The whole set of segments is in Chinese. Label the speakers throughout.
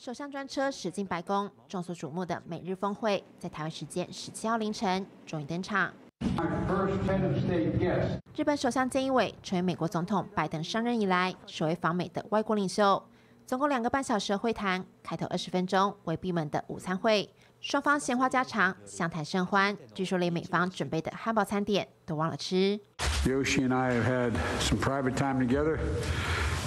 Speaker 1: 首相专车驶进白宫，众所瞩目的美日峰会，在台湾时间十七号凌晨终于登场。日本首相菅义伟成为美国总统拜登上任以来首位访美的外国领袖。总共两个半小时的会谈，开头二十分钟为闭门的午餐会，双方闲话家常，相谈甚欢。据说连美方准备的汉堡餐点都忘了吃。Yoshi some together. have had I private time and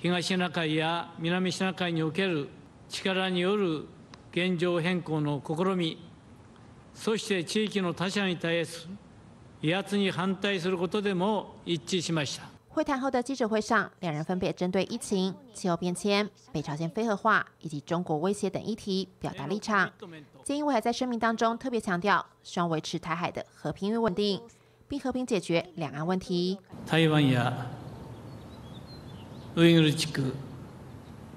Speaker 2: 東シナ海や南シナ海における力による現状変更の試み、そして地域の他者に対する威圧に反対することでも一致しました。
Speaker 1: 会談後的記者会上，两人分别针对疫情、气候变迁、北朝鲜非核化以及中国威胁等议题表达立场。菅义伟还在声明当中特别强调，希望维持台海的和平与稳定，并和平解决两岸问题。
Speaker 2: 台湾やウイグル地区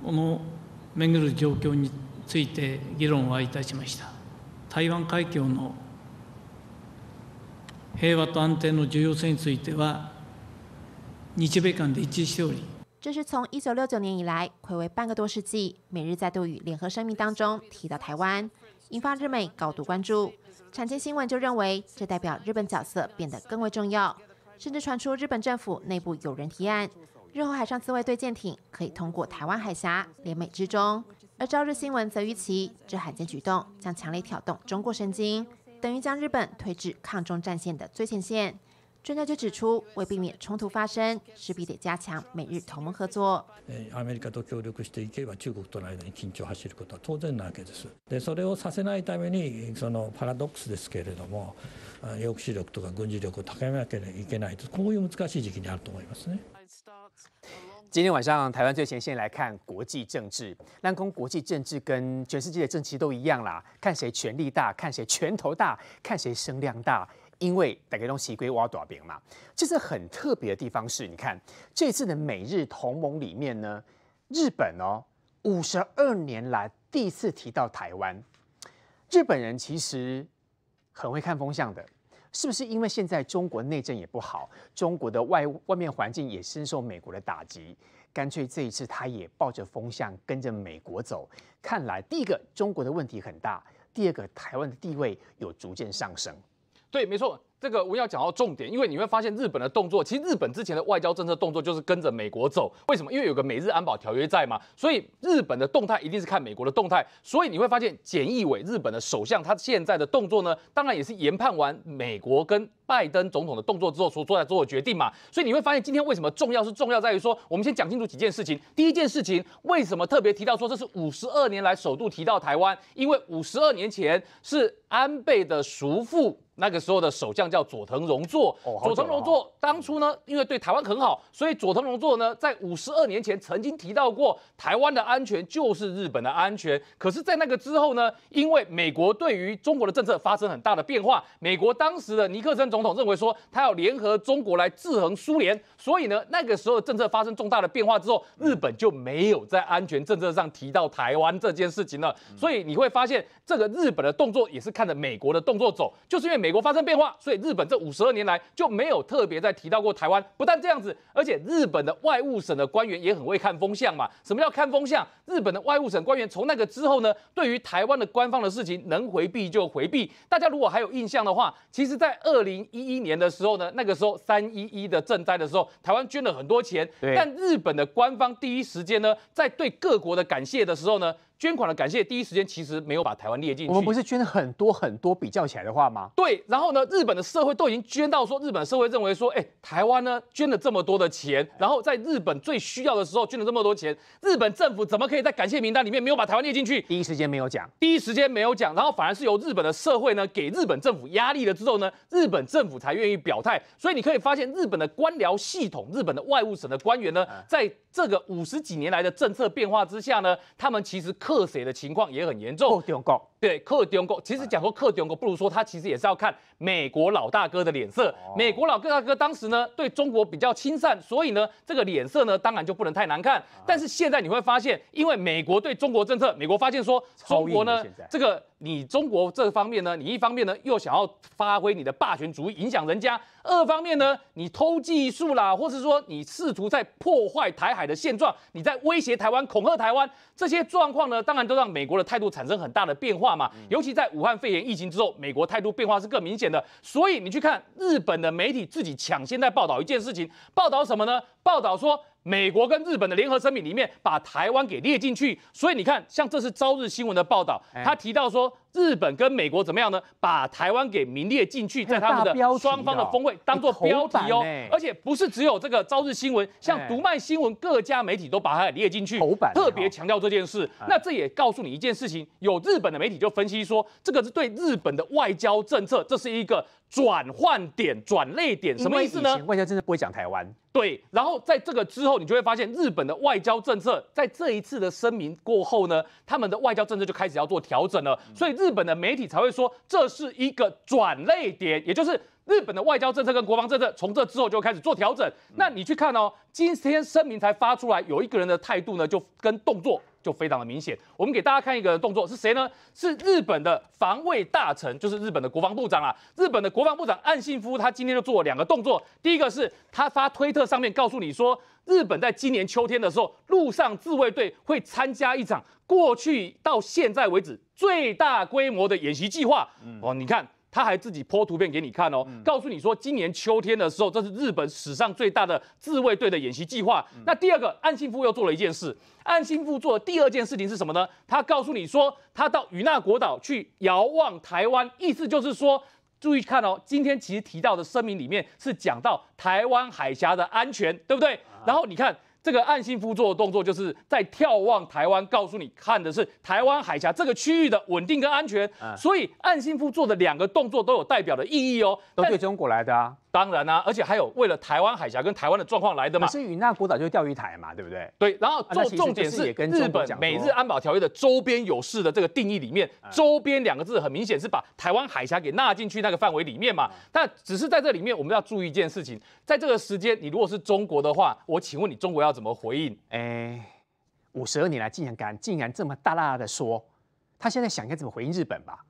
Speaker 2: の巡る状況について議論はいたしました台湾海峡の平和と安定の重要性については日米間で一致しており
Speaker 1: 这是从一九六九年以来，暌违半个多世纪，美日再度与联合声明当中提到台湾，引发日美高度关注。产经新闻就认为，这代表日本角色变得更为重要，甚至传出日本政府内部有人提案日后海上自卫队舰艇可以通过台湾海峡连美之中，而朝日新闻则预期这罕见举动将强烈挑动中国神经，等于将日本推至抗中战线的最前线。专家就指出，为避免冲突发生，势必得加强美日同盟合作。
Speaker 3: アメリカと協力していけば、中国との間に緊張を走ることは当然なわけです。で、それをさせないためにそのパラドックスですけれども、抑止力とか軍事力を高めなけれいけないとこういう難しい時期にあると思いますね。
Speaker 4: 今天晚上，台湾最前线来看国际政治。南宫国际政治跟全世界的政局都一样啦，看谁权力大，看谁拳头大，看谁声量大。因为大家都西归我多少兵嘛。这次很特别的地方是，你看这次的美日同盟里面呢，日本哦，五十二年来第一次提到台湾。日本人其实很会看风向的。是不是因为现在中国内政也不好，中国的外外面环境也深受美国的打击，干脆这一次他也抱着风向跟着美国走？看来第一个中国的问题很大，第二个台湾的地位有逐渐上升。
Speaker 5: 对，没错。这个我要讲到重点，因为你会发现日本的动作，其实日本之前的外交政策动作就是跟着美国走。为什么？因为有个美日安保条约在嘛，所以日本的动态一定是看美国的动态。所以你会发现，菅义伟日本的首相他现在的动作呢，当然也是研判完美国跟拜登总统的动作之后所做下做的决定嘛。所以你会发现今天为什么重要是重要在于说，我们先讲清楚几件事情。第一件事情，为什么特别提到说这是五十二年来首度提到台湾？因为五十二年前是安倍的叔父。那个时候的首相叫佐藤荣作，佐藤荣作当初呢，因为对台湾很好，所以佐藤荣作呢，在五十二年前曾经提到过台湾的安全就是日本的安全。可是，在那个之后呢，因为美国对于中国的政策发生很大的变化，美国当时的尼克森总统认为说，他要联合中国来制衡苏联，所以呢，那个时候政策发生重大的变化之后，日本就没有在安全政策上提到台湾这件事情了。所以你会发现，这个日本的动作也是看着美国的动作走，就是因为。美国发生变化，所以日本这五十二年来就没有特别再提到过台湾。不但这样子，而且日本的外务省的官员也很会看风向嘛。什么叫看风向？日本的外务省官员从那个之后呢，对于台湾的官方的事情，能回避就回避。大家如果还有印象的话，其实在二零一一年的时候呢，那个时候三一一的赈灾的时候，台湾捐了很多钱，但日本的官方第一时间呢，在对各国的感谢的时候呢。捐款的感谢第一时间其实没有把台湾列进去。我们不是
Speaker 4: 捐了很多很多，比较起来的话吗？
Speaker 5: 对，然后呢，日本的社会都已经捐到说，日本社会认为说，哎，台湾呢捐了这么多的钱，然后在日本最需要的时候捐了这么多钱，日本政府怎么可以在感谢名单里面没有把台湾列进去？第一时间没有讲，第一时间没有讲，然后反而是由日本的社会呢给日本政府压力了之后呢，日本政府才愿意表态。所以你可以发现，日本的官僚系统，日本的外务省的官员呢，在。这个五十几年来的政策变化之下呢，他们其实克水的情况也很严重。对克敌用其实讲说克敌用不如说他其实也是要看美国老大哥的脸色。美国老哥大哥当时呢，对中国比较亲善，所以呢，这个脸色呢，当然就不能太难看。但是现在你会发现，因为美国对中国政策，美国发现说中国呢，这个你中国这方面呢，你一方面呢又想要发挥你的霸权主义，影响人家；二方面呢，你偷技术啦，或是说你试图在破坏台海的现状，你在威胁台湾、恐吓台湾，这些状况呢，当然都让美国的态度产生很大的变化。嘛，尤其在武汉肺炎疫情之后，美国态度变化是更明显的。所以你去看日本的媒体自己抢先在报道一件事情，报道什么呢？报道说。美国跟日本的联合声明里面把台湾给列进去，所以你看，像这是朝日新闻的报道，他提到说日本跟美国怎么样呢？把台湾给名列进去，在他们的双方的峰会当做标题哦，而且不是只有这个朝日新闻，像读卖新闻各家媒体都把它列进去，特别强调这件事。那这也告诉你一件事情，有日本的媒体就分析说，这个是对日本的外交政策，这是一个。转换点、转类点什么意思呢？
Speaker 4: 外交政策不会讲台湾。
Speaker 5: 对，然后在这个之后，你就会发现日本的外交政策，在这一次的声明过后呢，他们的外交政策就开始要做调整了。所以日本的媒体才会说这是一个转类点，也就是日本的外交政策跟国防政策从这之后就开始做调整。那你去看哦，今天声明才发出来，有一个人的态度呢，就跟动作。就非常的明显，我们给大家看一个动作，是谁呢？是日本的防卫大臣，就是日本的国防部长啊。日本的国防部长岸信夫，他今天就做了两个动作。第一个是他发推特上面告诉你说，日本在今年秋天的时候，陆上自卫队会参加一场过去到现在为止最大规模的演习计划。哦，你看。他还自己剖图片给你看哦，告诉你说今年秋天的时候，这是日本史上最大的自卫队的演习计划。那第二个，岸信夫又做了一件事，岸信夫做的第二件事情是什么呢？他告诉你说，他到与那国岛去遥望台湾，意思就是说，注意看哦，今天其实提到的声明里面是讲到台湾海峡的安全，对不对？然后你看。这个岸信夫做的动作，就是在眺望台湾，告诉你看的是台湾海峡这个区域的稳定跟安全。所以岸信夫做的两个动作都有代表的意义哦，都对中国来的啊。当然啦，而且还有为了台湾海峡跟台湾的状况来的嘛。是与那国岛就是钓鱼台嘛，对不对？对，然后重重点是日本美日安保条约的周边有事的这个定义里面，“周边”两个字很明显是把台湾海峡给纳进去那个范围里面嘛。但只是在这里面，我们要注意一件事情，在这个时间，你如果是中国的话，我请问你中国要怎么回应？哎，五十二年来竟然敢竟然这么大大的说，他现在想该怎么回应日本吧？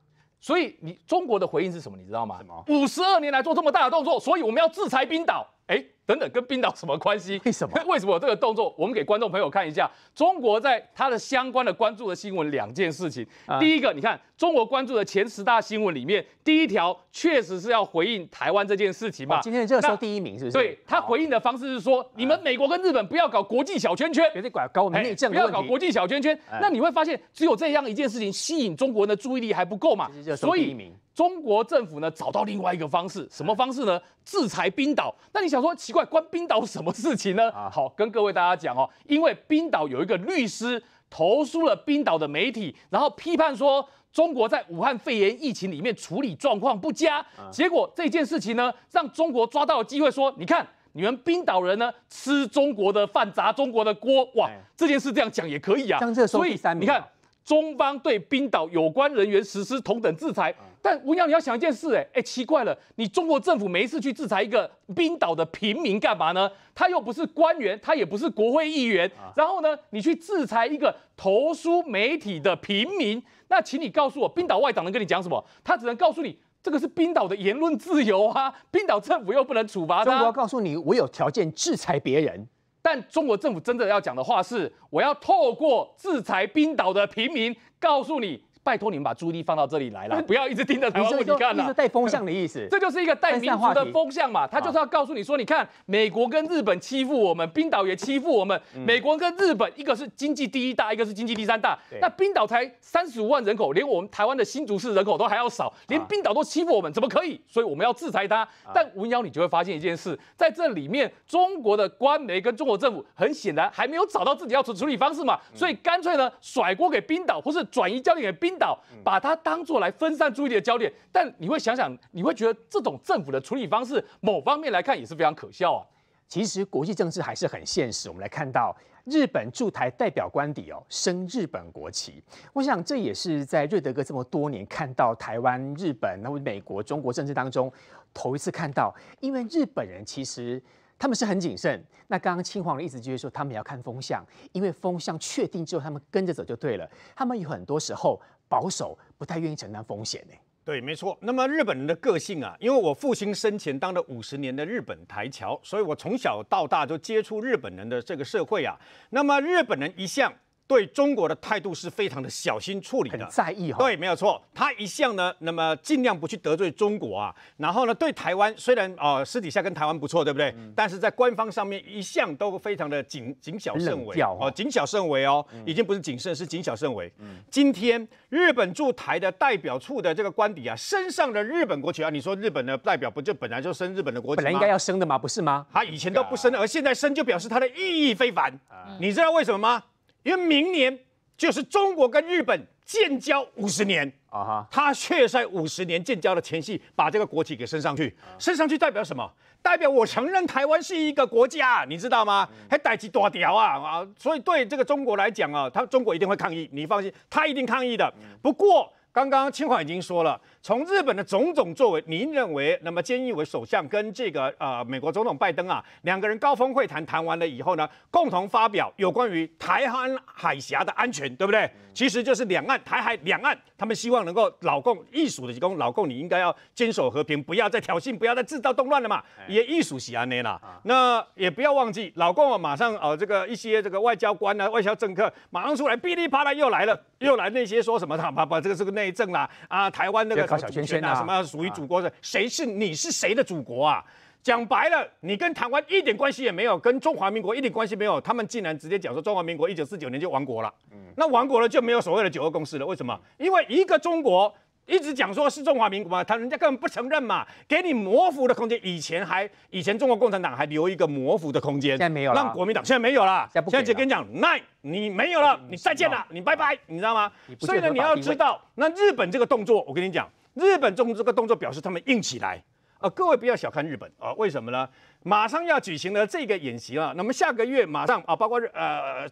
Speaker 5: 所以你中国的回应是什么？你知道吗？五十二年来做这么大的动作，所以我们要制裁冰岛。哎。等等，跟冰岛什么关系？为什么？为什么这个动作？我们给观众朋友看一下，中国在它的相关的关注的新闻两件事情。第一个，你看中国关注的前十大新闻里面，第一条确实是要回应台湾这件事情嘛。今天热搜第一名是不是？对他回应的方式是说，你们美国跟日本不要搞国际小圈圈，别再搞搞我们内政不要搞国际小圈圈。那你会发现，只有这样一件事情吸引中国人的注意力还不够嘛？所以。中国政府呢找到另外一个方式，什么方式呢？制裁冰岛。那你想说奇怪，关冰岛什么事情呢？好，跟各位大家讲哦，因为冰岛有一个律师投诉了冰岛的媒体，然后批判说中国在武汉肺炎疫情里面处理状况不佳。结果这件事情呢，让中国抓到了机会，说你看你们冰岛人呢吃中国的饭砸中国的锅，哇，这件事这样讲也可以啊。所以你看，中方对冰岛有关人员实施同等制裁。但吴娘，你要想一件事，哎，哎，奇怪了，你中国政府没事去制裁一个冰岛的平民干嘛呢？他又不是官员，他也不是国会议员，然后呢，你去制裁一个投诉媒体的平民，那请你告诉我，冰岛外长能跟你讲什么？他只能告诉你，这个是冰岛的言论自由啊！冰岛政府又不能处罚他。中国
Speaker 4: 告诉你，我有条件制裁别人，
Speaker 5: 但中国政府真的要讲的话是，我要透过制裁冰岛的平民，告诉你。拜托你们把朱棣放到这里来了，不要一直盯着台湾问题看了。
Speaker 4: 带风向的意思，这就
Speaker 5: 是一个带民族的 风向嘛。他就是要告诉你说，你看美国跟日本欺负我们，冰岛也欺负我们。美国跟日本一个是经济第一大，一个是经济第三大。那冰岛才三十五万人口，连我们台湾的新竹市人口都还要少，连冰岛都欺负我们，怎么可以？所以我们要制裁他。但文幺，你就会发现一件事，在这里面，中国的官媒跟中国政府很显然还没有找到自己要处处理方式嘛，所以干脆呢甩锅给冰岛，或是转移焦点给冰。导把它当做来分散注意力的焦点，但你会想想，你会觉得这种政府的处理方式，某方面来看也是非常可笑啊。其实国际政治还是很现实。我们来看
Speaker 4: 到日本驻台代表官邸哦，升日本国旗。我想这也是在瑞德哥这么多年看到台湾、日本、那美国、中国政治当中头一次看到。因为日本人其实他们是很谨慎。那刚刚青黄的意思就是说，他们要看风向，因为风向确定之后，他们跟着走就对了。他们有很多时候。保守不太愿意承担风险呢。
Speaker 3: 对，没错。那么日本人的个性啊，因为我父亲生前当了五十年的日本台侨，所以我从小到大都接触日本人的这个社会啊。那么日本人一向。对中国的态度是非常的小心处理的，在意哈？对，没有错。他一向呢，那么尽量不去得罪中国啊。然后呢，对台湾虽然啊私底下跟台湾不错，对不对？但是在官方上面一向都非常的谨谨小慎微哦，谨小慎微哦，已经不是谨慎，是谨小慎微。嗯。今天日本驻台的代表处的这个官邸啊，身上的日本国旗啊，你说日本的代表不就本来就升日本的国旗本来应该要升的嘛，不是吗？他以前都不升，而现在升，就表示它的意义非凡。你知道为什么吗？因为明年就是中国跟日本建交五十年啊，他却在五十年建交的前夕把这个国旗给升上去，升上去代表什么？代表我承认台湾是一个国家，你知道吗？还戴几多条啊啊！所以对这个中国来讲啊，他中国一定会抗议，你放心，他一定抗议的。不过刚刚清华已经说了。从日本的种种作为，您认为那么菅义伟首相跟这个呃美国总统拜登啊两个人高峰会谈谈完了以后呢，共同发表有关于台湾海峡的安全，对不对？其实就是两岸台海两岸，他们希望能够老共艺术的提供，老共你应该要坚守和平，不要再挑衅，不要再制造动乱了嘛。也艺术喜安啦。那也不要忘记老共啊马上呃这个一些这个外交官啊外交政客马上出来噼里啪啦又来了又来那些说什么他把把这个是个内政啦啊台湾那个。小圈圈啊，什么属于祖国的？谁是你是谁的祖国啊？讲白了，你跟台湾一点关系也没有，跟中华民国一点关系没有。他们竟然直接讲说中华民国一九四九年就亡国了。嗯，那亡国了就没有所谓的九二共识了。为什么？因为一个中国一直讲说是中华民国嘛，他人家根本不承认嘛，给你模糊的空间。以前还以前中国共产党还留一个模糊的空间，现在没有了。让国民党现在没有了。现在就跟你讲，那你没有了，你再见了，你拜拜，你知道吗？所以呢，你要知道，那日本这个动作，我跟你讲。日本做这个动作表示他们硬起来，呃，各位不要小看日本啊，为什么呢？马上要举行的这个演习啊，那么下个月马上啊，包括呃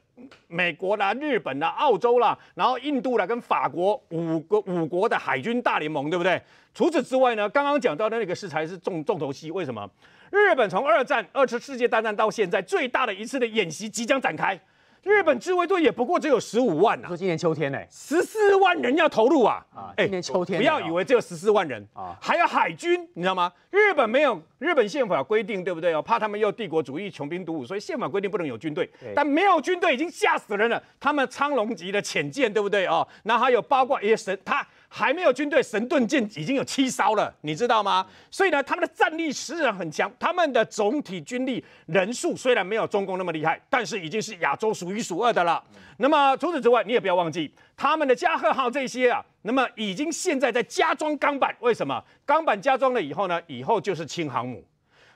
Speaker 3: 美国啦、日本啦、澳洲啦，然后印度啦跟法国五个五国的海军大联盟，对不对？除此之外呢，刚刚讲到的那个事才是重重头戏，为什么？日本从二战、二次世界大战到现在最大的一次的演习即将展开。日本自卫队也不过只有十五万呢。说今年秋天呢，十四万人要投入啊！
Speaker 4: 啊，今年秋天不要以
Speaker 3: 为只有十四万人，还有海军，你知道吗？日本没有日本宪法规定，对不对？哦，怕他们又帝国主义穷兵黩武，所以宪法规定不能有军队。但没有军队已经吓死人了。他们苍龙级的潜舰，对不对？哦，那还有包括一些神他。还没有军队，神盾舰已经有七艘了，你知道吗？所以呢，他们的战力虽然很强，他们的总体军力人数虽然没有中共那么厉害，但是已经是亚洲数一数二的了。那么除此之外，你也不要忘记他们的加贺号这些啊，那么已经现在在加装钢板，为什么？钢板加装了以后呢，以后就是轻航母。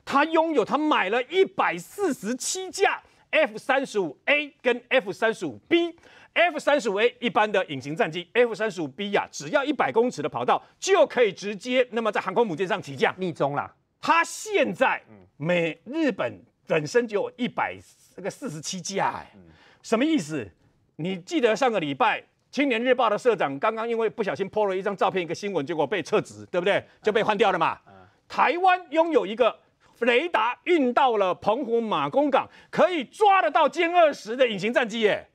Speaker 3: 他拥有，他买了一百四十七架 F 三十五 A 跟 F 三十五 B。F 三十五 A 一般的隐形战机，F 三十五 B 呀，只要一百公尺的跑道就可以直接那么在航空母舰上起降。命中了。它现在美日本本身就有一百这个四十七架什么意思？你记得上个礼拜《青年日报》的社长刚刚因为不小心 po 了一张照片一个新闻，结果被撤职，对不对？就被换掉了嘛。台湾拥有一个雷达运到了澎湖马公港，可以抓得到歼二十的隐形战机耶。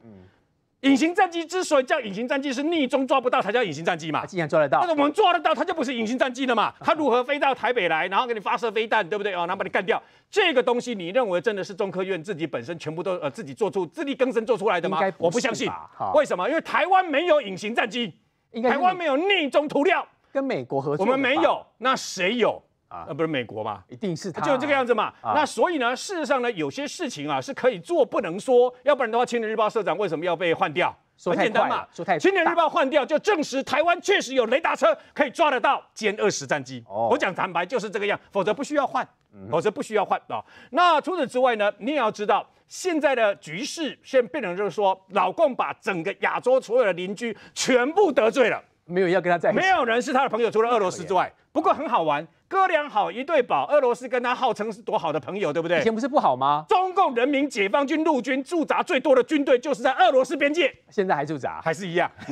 Speaker 3: 隐形战机之所以叫隐形战机，是逆中抓不到才叫隐形战机嘛？既然抓得到，但是我们抓得到，它就不是隐形战机了嘛？它如何飞到台北来，然后给你发射飞弹，对不对？哦，后把你干掉，这个东西你认为真的是中科院自己本身全部都呃自己做出自力更生做出来的吗？我不相信，为什么？因为台湾没有隐形战机，台湾没有逆中涂料，跟美国合作，我们没有，那谁有？啊，不是美国嘛？一
Speaker 4: 定是他，就是这个样
Speaker 3: 子嘛。那所以呢，事实上呢，有些事情啊是可以做不能说，要不然的话，《青年日报》社长为什么要被换掉？很简单嘛，说太《青年日报》换掉就证实台湾确实有雷达车可以抓得到歼二十战机。我讲坦白就是这个样，否则不需要换，否则不需要换啊。那除此之外呢，你也要知道现在的局势，现在变成就是说，老共把整个亚洲所有的邻居全部得罪了，没有要跟他在一起，没有人是他的朋友，除了俄罗斯之外。不过很好玩。哥俩好，一对宝。俄罗斯跟他号称是多好的朋友，对不对？以前不是不好吗？中共人民解放军陆军驻扎最多的军队就是在俄罗斯边界，现在还驻扎，还是一样。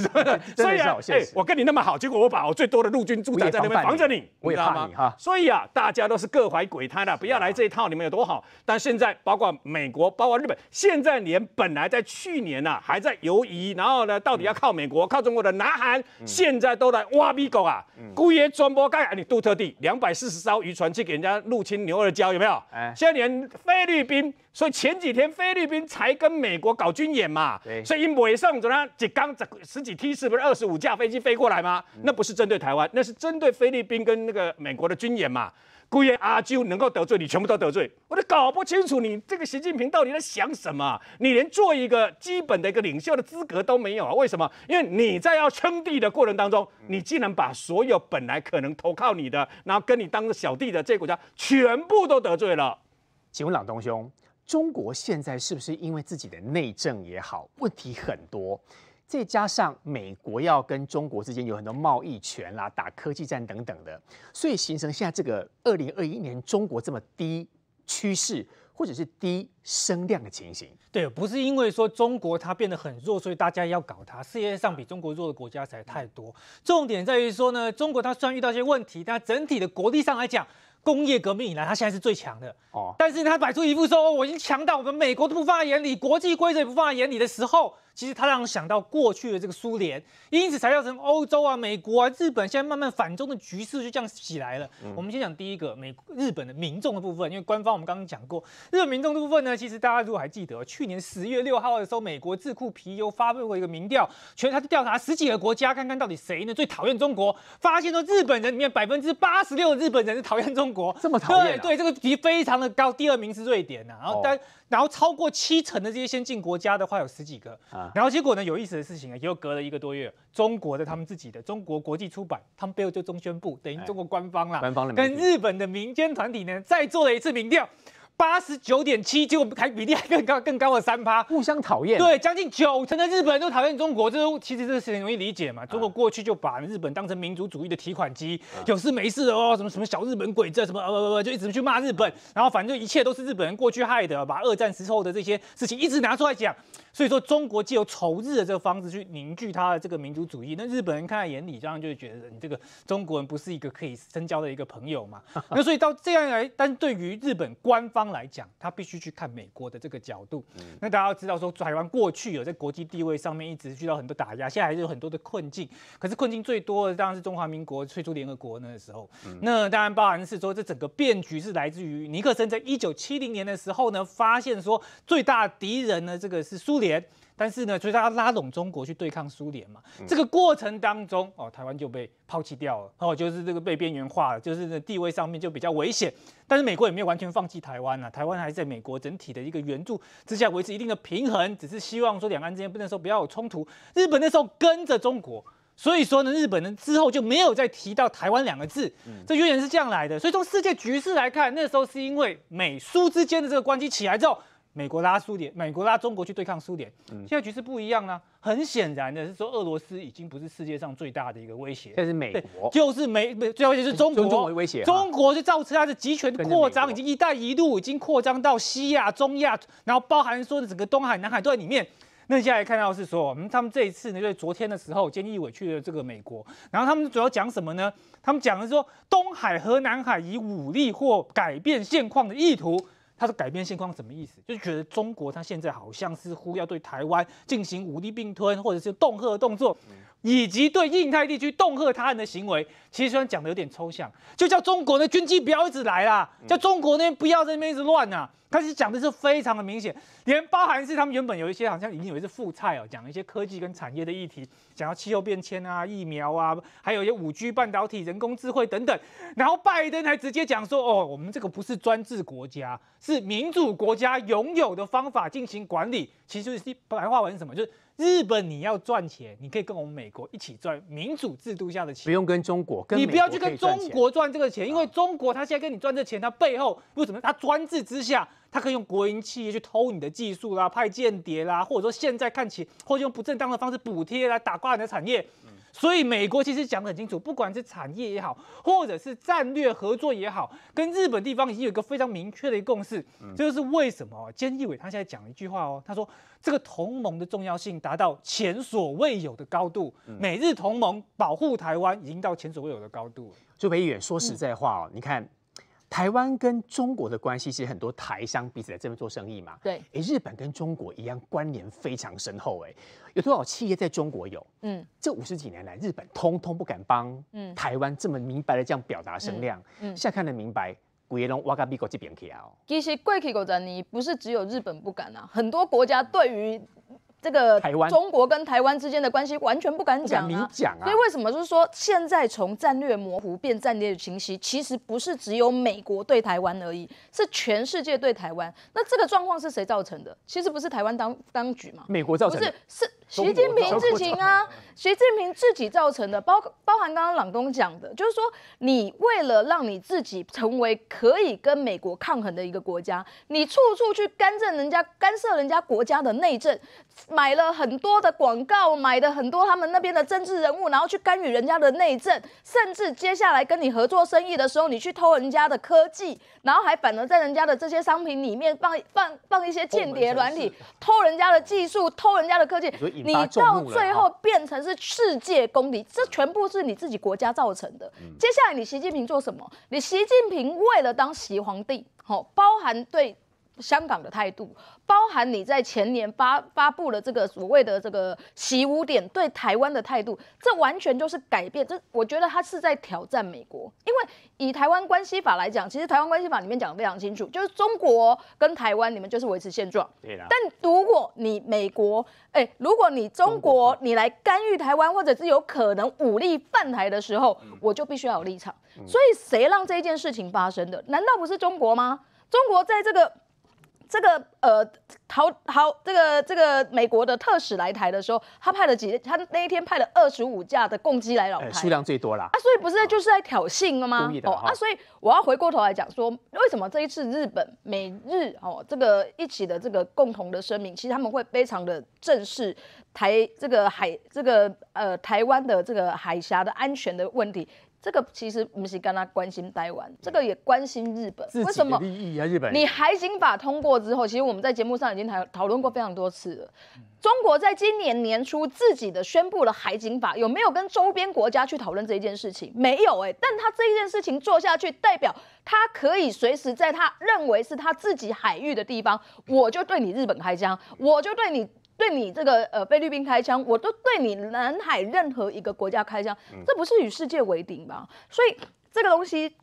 Speaker 3: 所以，哎，我跟你那么好，结果我把我最多的陆军驻扎在那边防着你，我也怕你哈。所以啊，大家都是各怀鬼胎的，不要来这一套。你们有多好？但现在包括美国，包括日本，现在连本来在去年呐还在犹疑，然后呢，到底要靠美国，靠中国的南韩，现在都来挖逼狗啊，故意装播盖你杜特地两百。百四十艘渔船去给人家入侵牛二礁，有没有？现在连菲律宾，所以前几天菲律宾才跟美国搞军演嘛，所以因为上怎么样，几刚十几 T 四不是二十五架飞机飞过来吗？那不是针对台湾，那是针对菲律宾跟那个美国的军演嘛。故而阿丘能够得罪你，全部都得罪，我都搞不清楚你这个习近平到底在想什么？你连做一个基本的一个领袖的资格都没有啊？为什么？因为你在要称帝的过程当中，你竟然把所有本来可能投靠你的，然后跟你当小弟的这国家
Speaker 4: 全部都得罪了。请问朗东兄，中国现在是不是因为自己的内政也好，问题很多？再加上美国要跟中国之间有很多贸易权啦，打科技战等等的，所以形成现在这个二零二一年中国这么低趋势或者是低声量的情形。
Speaker 2: 对，不是因为说中国它变得很弱，所以大家要搞它。世界上比中国弱的国家实在太多。重点在于说呢，中国它虽然遇到一些问题，但整体的国力上来讲，工业革命以来它现在是最强的。哦，但是它摆出一副说我已经强到我们美国都不放在眼里，国际规则也不放在眼里的时候。其实它让我想到过去的这个苏联，因此才造成欧洲啊、美国啊、日本现在慢慢反中的局势就这样起来了。我们先讲第一个美日本的民众的部分，因为官方我们刚刚讲过，日本民众这部分呢，其实大家如果还记得，去年十月六号的时候，美国智库皮尤发布过一个民调，全他就调查十几个国家，看看到底谁呢最讨厌中国，发现说日本人里面百分之八十六的日本人是讨厌中国，这么讨厌，对对，这个比非常的高，第二名是瑞典呐，然后但。然后超过七成的这些先进国家的话有十几个啊，然后结果呢，有意思的事情啊，又隔了一个多月，中国的他们自己的中国国际出版，他们背后就中宣部，等于中国官方了，官方跟日本的民间团体呢，再做了一次民调。八十九点七，结果还比例还更高更高的三趴，互相讨厌。对，将近九成的日本人都讨厌中国，这其实这是很容易理解嘛。中国过去就把日本当成民族主义的提款机，有事没事哦，什么什么小日本鬼子，什么呃呃，就一直去骂日本，然后反正一切都是日本人过去害的，把二战时候的这些事情一直拿出来讲。所以说，中国借由仇日的这个方式去凝聚他的这个民族主义，那日本人看在眼里，这样就会觉得你这个中国人不是一个可以深交的一个朋友嘛。那所以到这样来，但对于日本官方来讲，他必须去看美国的这个角度。那大家要知道说，台湾过去有在国际地位上面一直遇到很多打压，现在还是有很多的困境。可是困境最多的当然是中华民国退出联合国那个时候。那当然包含是说，这整个变局是来自于尼克森在一九七零年的时候呢，发现说最大敌人呢这个是苏联。但是呢，所以他拉拢中国去对抗苏联嘛？这个过程当中，哦，台湾就被抛弃掉了，哦，就是这个被边缘化了，就是地位上面就比较危险。但是美国也没有完全放弃台湾啊，台湾还在美国整体的一个援助之下维持一定的平衡，只是希望说两岸之间不能说不要有冲突。日本那时候跟着中国，所以说呢，日本人之后就没有再提到台湾两个字，这渊源是这样来的。所以从世界局势来看，那时候是因为美苏之间的这个关系起来之后。美国拉苏联，美国拉中国去对抗苏联，现在局势不一样了。很显然的是说，俄罗斯已经不是世界上最大的一个威胁，这是美国，就是美不，最大威胁是中国。中国是造成它的集权扩张，已经“一带一路”已经扩张到西亚、中亚，然后包含说的整个东海、南海都在里面。那接下来看到是说，嗯，他们这一次呢，就是昨天的时候，金立委去了这个美国，然后他们主要讲什么呢？他们讲的是说，东海和南海以武力或改变现况的意图。他说改变现况什么意思？就觉得中国他现在好像似乎要对台湾进行武力并吞，或者是恫吓动作。以及对印太地区恫吓他人的行为，其实虽然讲的有点抽象，就叫中国的军机不要一直来啦，叫中国那边不要在那边一直乱呐。他是讲的是非常的明显，连包含是他们原本有一些好像已经有一些副菜哦，讲一些科技跟产业的议题，讲到气候变迁啊、疫苗啊，还有一些五 G、半导体、人工智慧等等。然后拜登还直接讲说，哦，我们这个不是专制国家，是民主国家拥有的方法进行管理。其实白话文什么就是。日本，你要赚钱，你可以跟我们美国一起赚民主制度下的钱。不用
Speaker 4: 跟中国，你不要去跟中国
Speaker 2: 赚这个钱，因为中国他现在跟你赚这钱，他背后为什么？他专制之下，他可以用国营企业去偷你的技术啦，派间谍啦，或者说现在看起，或者用不正当的方式补贴来打垮你的产业。所以美国其实讲得很清楚，不管是产业也好，或者是战略合作也好，跟日本地方已经有一个非常明确的一个共识。这就是为什么菅义伟他现在讲一句话哦，他说这个同盟的重要性达到前所未有的高度，美日同盟保护台湾已经到前所未有的高度。就
Speaker 4: 委员说实在话哦，你看。台湾跟中国的关系，其实很多台商彼此在这边做生意嘛。对，哎，日本跟中国一样，关联非常深厚。哎，有多少企业在中国有？嗯，这五十几年来，日本通通不敢帮。嗯，台湾这么明白的这样表达声量，嗯，现在看得明白。古爷龙挖卡比狗这边去啊！
Speaker 6: 其实贵气狗仔，你不是只有日本不敢啊？很多国家对于这个台湾中国跟台湾之间的关系完全不敢讲啊，所以为什么就是说现在从战略模糊变战略清晰，其实不是只有美国对台湾而已，是全世界对台湾。那这个状况是谁造成的？其实不是台湾当当局嘛，
Speaker 4: 美国造成不是
Speaker 6: 是习近平自己啊，习近平自己造成的，包包含刚刚朗东讲的，就是说你为了让你自己成为可以跟美国抗衡的一个国家，你处处去干政人家干涉人家国家的内政。买了很多的广告，买的很多他们那边的政治人物，然后去干预人家的内政，甚至接下来跟你合作生意的时候，你去偷人家的科技，然后还反而在人家的这些商品里面放放放一些间谍软体，偷人家的技术，偷人家的科技，你到最后变成是世界公敌，这全部是你自己国家造成的。接下来你习近平做什么？你习近平为了当习皇帝，好，包含对。香港的态度，包含你在前年发发布的这个所谓的这个习五点对台湾的态度，这完全就是改变。这我觉得他是在挑战美国，因为以台湾关系法来讲，其实台湾关系法里面讲的非常清楚，就是中国跟台湾你们就是维持现状。对但如果你美国，哎，如果你中国你来干预台湾，或者是有可能武力犯台的时候，我就必须要有立场。所以谁让这件事情发生的？难道不是中国吗？中国在这个。这个呃，逃逃这个这个美国的特使来台的时候，他派了几，他那一天派了二十五架的共机来老台，数
Speaker 4: 量最多啦。啊，
Speaker 6: 所以不是就是在挑衅了吗？故意的哦啊，所以我要回过头来讲说，为什么这一次日本、美日哦这个一起的这个共同的声明，其实他们会非常的正视台这个海这个呃台湾的这个海峡的安全的问题。这个其实不是跟他关心台湾，这个也关心日本。为什么？利益日本？你海警法通过之后，其实我们在节目上已经讨讨论过非常多次了。中国在今年年初自己的宣布了海警法，有没有跟周边国家去讨论这一件事情？没有哎，但他这一件事情做下去，代表他可以随时在他认为是他自己海域的地方，我就对你日本开枪，我就对你。对你这个呃菲律宾开枪，我都对你南海任何一个国家开枪，这不是与世界为敌吧？所以这个东西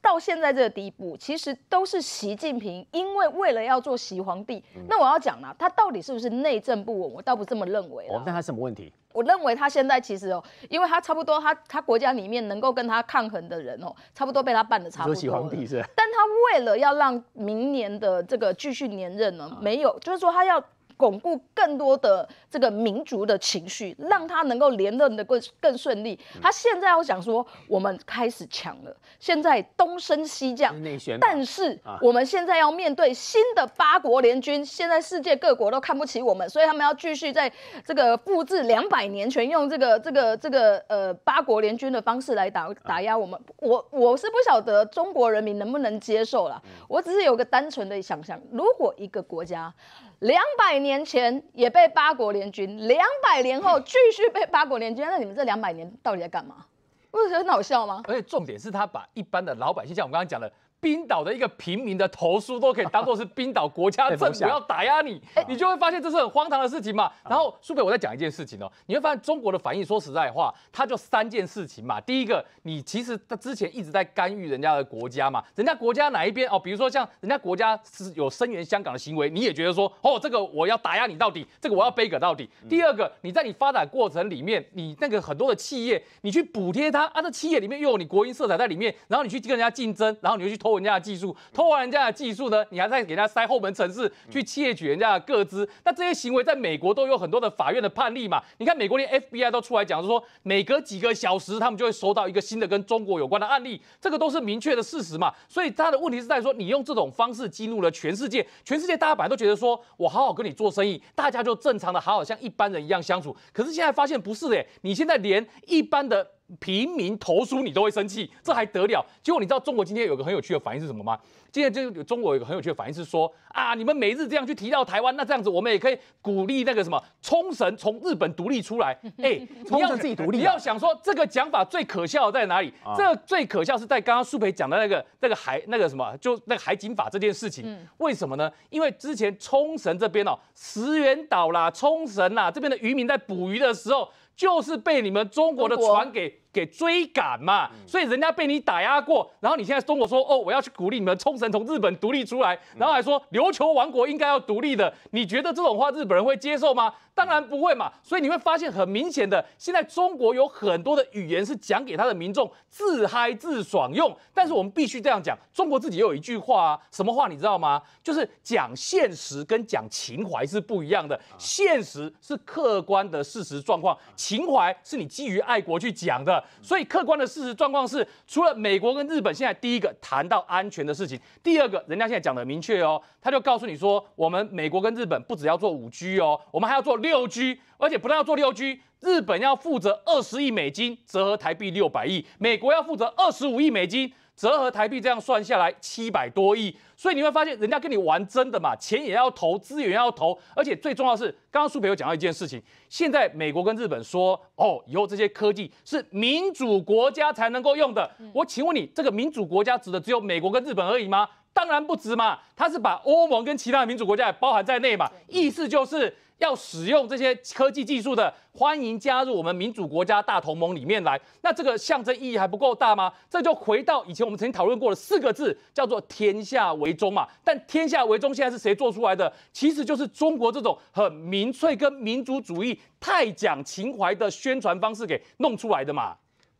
Speaker 6: 到现在这个地步，其实都是习近平，因为为了要做“习皇帝”，那我要讲了，他到底是不是内政不稳？我倒不这么认为。
Speaker 4: 那他什么问题？
Speaker 6: 我认为他现在其实哦，因为他差不多，他他国家里面能够跟他抗衡的人哦，差不多被他办的差不多。习皇帝是？但他为了要让明年的这个继续连任呢，没有，就是说他要。巩固更多的这个民族的情绪，让他能够连任的更更顺利。他现在要想说，我们开始强了，现在东升西降。但是我们现在要面对新的八国联军，现在世界各国都看不起我们，所以他们要继续在这个复制两百年，全用这个这个这个呃八国联军的方式来打打压我们。我我是不晓得中国人民能不能接受了，我只是有个单纯的想象，如果一个国家。两百年前也被八国联军，两百年后继续被八国联军，那你们这两百年到底在干嘛？不是很好笑吗？
Speaker 5: 而且重点是他把一般的老百姓，像我们刚刚讲的。冰岛的一个平民的投诉都可以当做是冰岛国家政府要打压你，你就会发现这是很荒唐的事情嘛。然后，苏北，我再讲一件事情哦，你会发现中国的反应，说实在话，它就三件事情嘛。第一个，你其实他之前一直在干预人家的国家嘛，人家国家哪一边哦，比如说像人家国家是有声援香港的行为，你也觉得说哦，这个我要打压你到底，这个我要背个到底。第二个，你在你发展过程里面，你那个很多的企业，你去补贴他，啊，那企业里面又有你国营色彩在里面，然后你去跟人家竞争，然后你又去偷。人家的技术，偷完人家的技术呢，你还在给人家塞后门城市，去窃取人家的个资，那这些行为在美国都有很多的法院的判例嘛？你看美国连 FBI 都出来讲，说每隔几个小时，他们就会收到一个新的跟中国有关的案例，这个都是明确的事实嘛。所以他的问题是在说，你用这种方式激怒了全世界，全世界大家本来都觉得说我好好跟你做生意，大家就正常的好好像一般人一样相处，可是现在发现不是的，你现在连一般的。平民投诉你都会生气，这还得了？结果你知道中国今天有个很有趣的反应是什么吗？今天就中国有个很有趣的反应是说啊，你们每日这样去提到台湾，那这样子我们也可以鼓励那个什么冲绳从日本独立出来，哎，冲绳自己独立。你要想说这个讲法最可笑在哪里？这最可笑是在刚刚苏培讲的那个那个海那个什么，就那个海警法这件事情，为什么呢？因为之前冲绳这边哦，石原岛啦、冲绳啦这边的渔民在捕鱼的时候。就是被你们中国的船给。给追赶嘛，所以人家被你打压过，然后你现在中国说哦，我要去鼓励你们冲绳从日本独立出来，然后还说琉球王国应该要独立的，你觉得这种话日本人会接受吗？当然不会嘛。所以你会发现很明显的，现在中国有很多的语言是讲给他的民众自嗨自爽用，但是我们必须这样讲，中国自己有一句话，啊，什么话你知道吗？就是讲现实跟讲情怀是不一样的，现实是客观的事实状况，情怀是你基于爱国去讲的。所以客观的事实状况是，除了美国跟日本现在第一个谈到安全的事情，第二个人家现在讲的明确哦，他就告诉你说，我们美国跟日本不只要做五 G 哦，我们还要做六 G，而且不但要做六 G，日本要负责二十亿美金，折合台币六百亿，美国要负责二十五亿美金。折合台币这样算下来七百多亿，所以你会发现人家跟你玩真的嘛，钱也要投，资源要投，而且最重要是，刚刚苏培有讲到一件事情，现在美国跟日本说，哦，以后这些科技是民主国家才能够用的，我请问你，这个民主国家指的只有美国跟日本而已吗？当然不值嘛！他是把欧盟跟其他民主国家也包含在内嘛？意思就是要使用这些科技技术的，欢迎加入我们民主国家大同盟里面来。那这个象征意义还不够大吗？这就回到以前我们曾经讨论过的四个字，叫做“天下为中”嘛。但“天下为中”现在是谁做出来的？其实就是中国这种很民粹跟民族主义、太讲情怀的宣传方式给弄出来的嘛。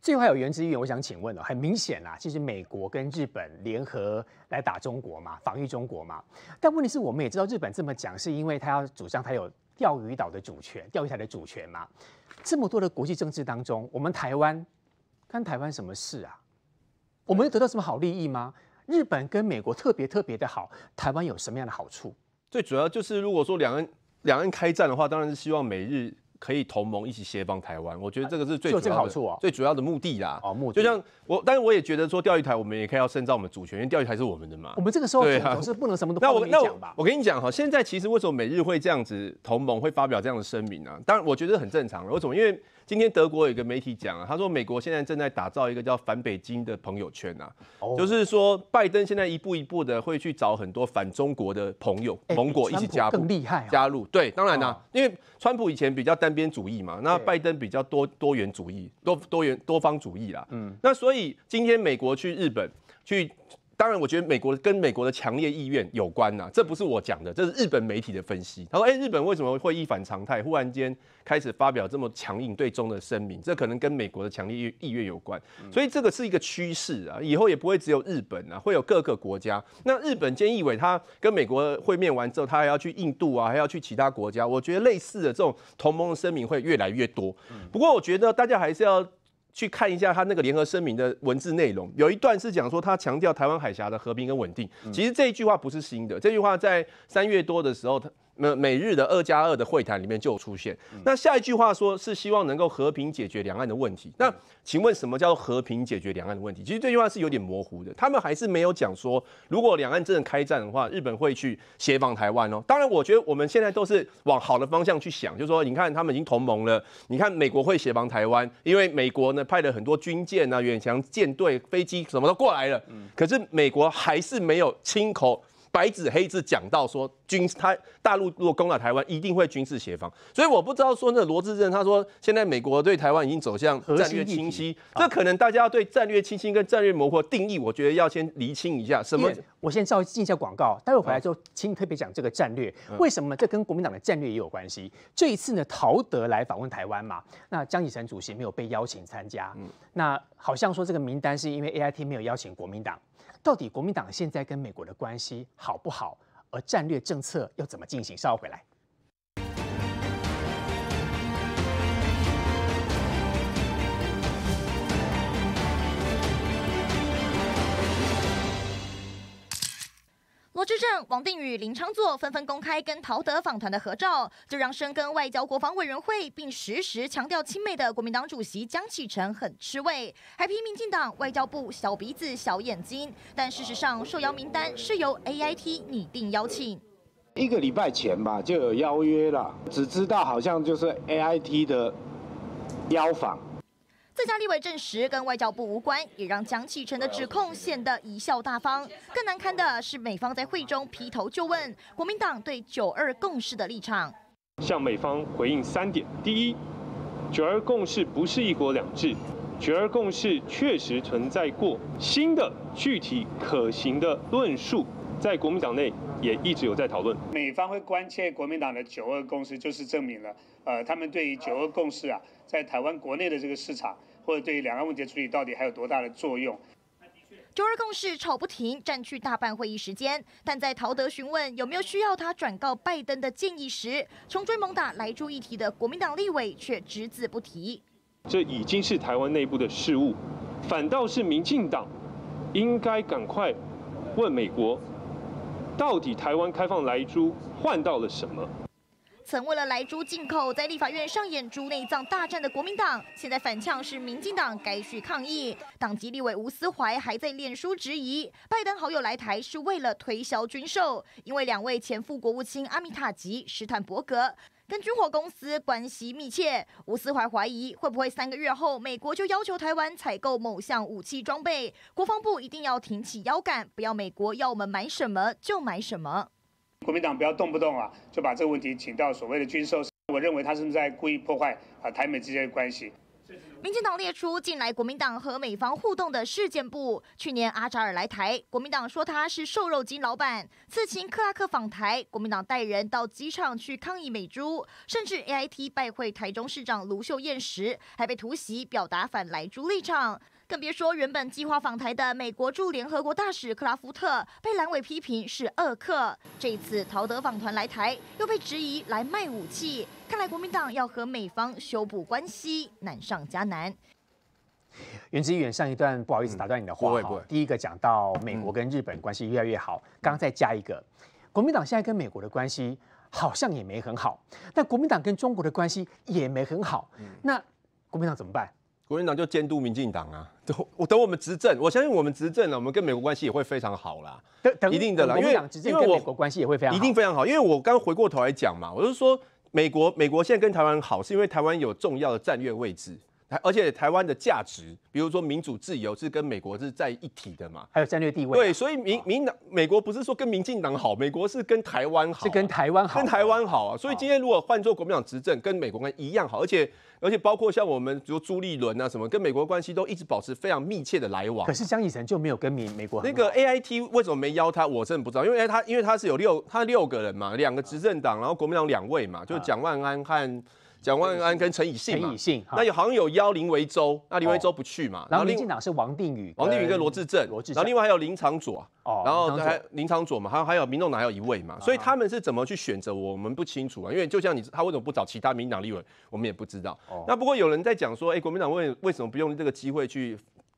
Speaker 4: 这句话有原之议员，我想请问了，很明显啦，其实美国跟日本联合来打中国嘛，防御中国嘛。但问题是，我们也知道日本这么讲，是因为他要主张他有钓鱼岛的主权、钓鱼台的主权嘛。这么多的国际政治当中，我们台湾跟台湾什么事啊？我们得到什么好利益吗？日本跟美国特别特别的好，台湾有什么样的好处？
Speaker 7: 最主要就是，如果说两岸两岸开战的话，当然是希望美日。可以同盟一起协防台湾，我觉得这个是最这个好处啊，最主要的目的啦。哦，目的就像我，但是我也觉得说钓鱼台我们也可以要伸张我们主权，因为钓鱼台是我们的嘛。我们这个时候总是不能什么都不讲吧？我跟你讲哈，现在其实为什么美日会这样子同盟会发表这样的声明啊？当然我觉得很正常，为什么？因为。今天德国有个媒体讲啊，他说美国现在正在打造一个叫“反北京”的朋友圈啊，就是说拜登现在一步一步的会去找很多反中国的朋友、盟国一起加入，加入。对，当然啦，因为川普以前比较单边主义嘛，那拜登比较多多元主义、多多元多方主义啦，嗯，那所以今天美国去日本去。当然，我觉得美国跟美国的强烈意愿有关呐，这不是我讲的，这是日本媒体的分析。他说：“哎，日本为什么会一反常态，忽然间开始发表这么强硬对中的声明？这可能跟美国的强烈意意愿有关。所以这个是一个趋势啊，以后也不会只有日本啊，会有各个国家。那日本菅义伟他跟美国会面完之后，他还要去印度啊，还要去其他国家。我觉得类似的这种同盟的声明会越来越多。不过我觉得大家还是要。”去看一下他那个联合声明的文字内容，有一段是讲说他强调台湾海峡的和平跟稳定。其实这一句话不是新的，这句话在三月多的时候他。那美日的二加二的会谈里面就出现，那下一句话说是希望能够和平解决两岸的问题。那请问什么叫和平解决两岸的问题？其实这句话是有点模糊的。他们还是没有讲说，如果两岸真的开战的话，日本会去协防台湾哦。当然，我觉得我们现在都是往好的方向去想，就说你看他们已经同盟了，你看美国会协防台湾，因为美国呢派了很多军舰啊、远洋舰队、飞机什么都过来了。可是美国还是没有亲口。白纸黑字讲到说军他大陆如果攻打台湾，一定会军事协防。所以我不知道说那罗志镇他说现在美国对台湾已经走向战略清晰，这可能大家要对战略清晰跟战略模糊定义，我觉得要先厘清一下。什么？
Speaker 4: 我先照进一下广告，待会回来请你特别讲这个战略为什么？这跟国民党的战略也有关系。这一次呢，陶德来访问台湾嘛，那江启臣主席没有被邀请参加，那好像说这个名单是因为 AIT 没有邀请国民党。到底国民党现在跟美国的关系好不好？而战略政策又怎么进行后回来？
Speaker 8: 罗志政、王定宇、林昌作纷纷公开跟陶德访团的合照，这让深耕外交国防委员会并时时强调亲美的国民党主席江启臣很吃味，还批评民进党外交部“小鼻子小眼睛”。但事实上，受邀名单是由 AIT 拟定邀请，
Speaker 3: 一个礼拜前吧就有邀约了，只知道好像就是 AIT 的邀访。
Speaker 8: 自家立委证实跟外交部无关，也让蒋启成的指控显得贻笑大方。更难堪的是，美方在会中劈头就问国民党对“九二共识”的立场。
Speaker 2: 向美方回应三点：第一，“九二共识”不是一国两制，“九二共识”确实存在过新的具体可行的论述，在国民党内也一直有在讨论。
Speaker 3: 美方会关切国民党的“九二共识”，就是证明了。呃，他们对于九二共识啊，在台湾国内的这个市场，或者对于两岸问题处理到底还有多大的作用？
Speaker 8: 九二共识吵不停，占去大半会议时间。但在陶德询问有没有需要他转告拜登的建议时，穷追猛打来猪议题的国民党立委却只字不提。
Speaker 2: 这已经是台湾内部的事务，反倒是民进党应该赶快问美国，
Speaker 7: 到底台湾开放来珠换到了什么？
Speaker 8: 曾为了来猪进口，在立法院上演猪内脏大战的国民党，现在反呛是民进党该去抗议。党籍立委吴思怀还在脸书质疑，拜登好友来台是为了推销军售，因为两位前副国务卿阿米塔吉、施坦伯格跟军火公司关系密切。吴思怀怀疑会不会三个月后，美国就要求台湾采购某项武器装备？国防部一定要挺起腰杆，不要美国要我们买什么就买什么。
Speaker 3: 国民党不要动不动啊，就把这个问题请到所谓的军售，我认为他是在故意破坏啊台美之间的关系。
Speaker 8: 民进党列出近来国民党和美方互动的事件：，簿。去年阿扎尔来台，国民党说他是瘦肉精老板；，次请克拉克访台，国民党带人到机场去抗议美猪；，甚至 AIT 拜会台中市长卢秀燕时，还被突袭表达反来猪立场。更别说原本计划访台的美国驻联合国大使克拉夫特被蓝委批评是恶客，这次陶德访团来台又被质疑来卖武器，看来国民党要和美方修补关系难上加难。
Speaker 4: 袁之远上一段不好意思打断你的话会第一个讲到美国跟日本关系越来越好，刚刚再加一个，国民党现在跟美国的关系好像也没很好，但国民党跟中国的关系也没很好，那国民党怎么办？
Speaker 7: 国民党就监督民进党啊，等我等我们执政，我相信我们执政了，我们跟美国关系也会非常好啦。等等，一定的啦，因为因为美国关系也会非常一定非常好，因为我刚回过头来讲嘛，我就说美国美国现在跟台湾好，是因为台湾有重要的战略位置。而且台湾的价值，比如说民主自由是跟美国是在一体的嘛，还有战略地位。对，所以民民党，美国不是说跟民进党好，美国是跟台湾好。是跟台湾好，跟台湾好啊。所以今天如果换做国民党执政，跟美国关系一样好，而且而且包括像我们比如朱立伦啊什么，跟美国关系都一直保持非常密切的来往。可
Speaker 4: 是江以晨就没有跟美美国那
Speaker 7: 个 A I T 为什么没邀他，我真的不知道，因为他因为他是有六他六个人嘛，两个执政党，然后国民党两位嘛，就蒋万安和。蒋万安跟陈以信嘛，那有好像有邀林维洲，那林维洲不去嘛，然后民进党
Speaker 4: 是王定宇，王定宇跟罗志志，然后另外还有
Speaker 7: 林长哦，然后还林长佐嘛，还还有民众党还有一位嘛，所以他们是怎么去选择我们不清楚啊，因为就像你他为什么不找其他民党立委，我们也不知道。那不过有人在讲说，哎，国民党为为什么不用这个机会去？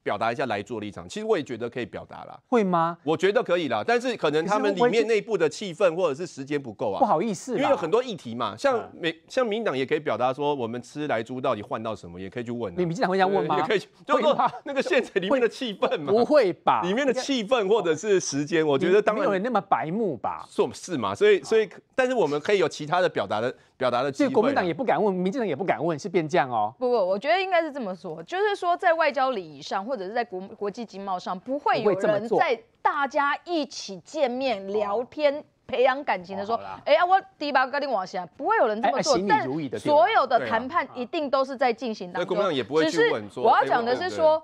Speaker 7: 表达一下来做立场，其实我也觉得可以表达啦。会吗？我觉得可以啦，但是可能他们里面内部的气氛或者是时间不够啊，不好意思，因为很多议题嘛，像民像民党也可以表达说，我们吃来猪到底换到什么，也可以去问。你民党会这样问吗？可以，就是说那个现场里面的气氛嘛，不会吧？里面的气氛或者是时间，我觉得当然没有那么白目吧。说，是嘛？所以，所以，但是我们可以有其他的表达的。表达的，所以国民党也不敢问，民进党也不敢问，是变酱哦。
Speaker 6: 不不，我觉得应该是这么说，就是说在外交礼仪上，或者是在国国际经贸上，不会有人在大家一起见面聊天、培养感情的时候，哎呀，我第八个电我先，不会有人这么做。但所有的谈判一定都是在进行当中。国民只是我要讲的是说，